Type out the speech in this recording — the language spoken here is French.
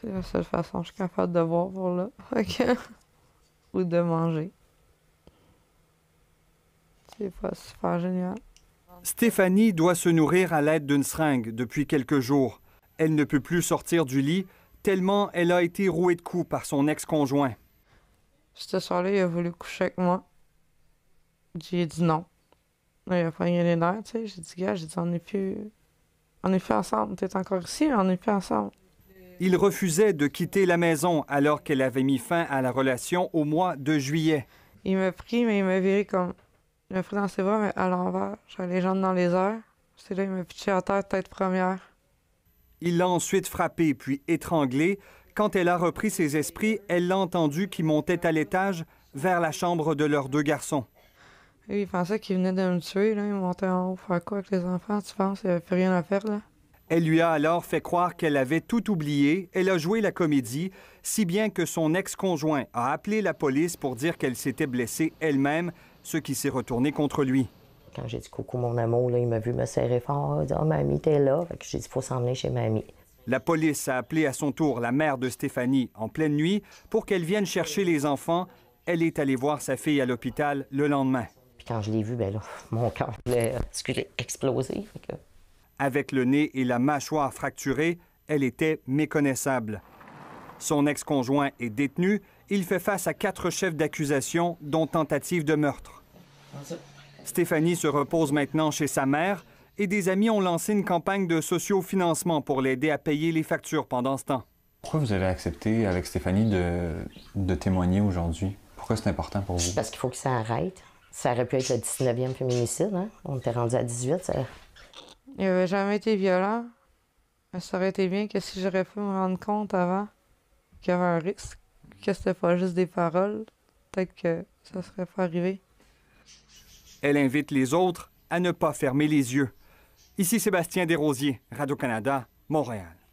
C'est la seule façon je suis capable de voir pour là. Ou de manger. C'est pas super génial. Stéphanie doit se nourrir à l'aide d'une seringue depuis quelques jours. Elle ne peut plus sortir du lit tellement elle a été rouée de coups par son ex-conjoint. Cette soirée, il a voulu coucher avec moi. J'ai dit non. il a pas les nerfs, tu sais. J'ai dit, gars, j'ai dit, on n'est plus... On est plus ensemble. T'es encore ici, mais on n'est plus ensemble. Il refusait de quitter la maison alors qu'elle avait mis fin à la relation au mois de juillet. Il m'a pris, mais il m'a viré comme. Il m'a pris dans ses bras, mais à l'envers. J'avais les jambes dans les airs. C'est là, il m'a pitié à terre, tête première. Il l'a ensuite frappée, puis étranglée. Quand elle a repris ses esprits, elle l'a entendu qui montait à l'étage vers la chambre de leurs deux garçons. il pensait qu'il venait de me tuer, là. Il montait en haut, faire quoi avec les enfants, tu penses? Il n'y avait plus rien à faire, là. Elle lui a alors fait croire qu'elle avait tout oublié, elle a joué la comédie, si bien que son ex-conjoint a appelé la police pour dire qu'elle s'était blessée elle-même, ce qui s'est retourné contre lui. Quand j'ai dit coucou mon amour, là, il m'a vu me serrer fort, il dit oh, mamie, t'es là. que j'ai dit faut s'emmener chez mamie. La police a appelé à son tour la mère de Stéphanie en pleine nuit pour qu'elle vienne chercher les enfants. Elle est allée voir sa fille à l'hôpital le lendemain. Puis quand je l'ai vue, ben là, mon cœur a euh, explosé. Avec le nez et la mâchoire fracturées, elle était méconnaissable. Son ex-conjoint est détenu. Il fait face à quatre chefs d'accusation, dont tentative de meurtre. Stéphanie se repose maintenant chez sa mère et des amis ont lancé une campagne de socio-financement pour l'aider à payer les factures pendant ce temps. Pourquoi vous avez accepté avec Stéphanie de, témoigner aujourd'hui? Pourquoi c'est important pour vous? Parce qu'il faut que ça arrête. Ça aurait pu être le 19e féminicide. Hein? On était rendu à 18. Il avait jamais été violent. Mais ça aurait été bien que si j'aurais pu me rendre compte avant qu'il y avait un risque, que c'était pas juste des paroles, peut-être que ça serait pas arrivé. Elle invite les autres à ne pas fermer les yeux. Ici Sébastien Desrosiers, Radio-Canada, Montréal.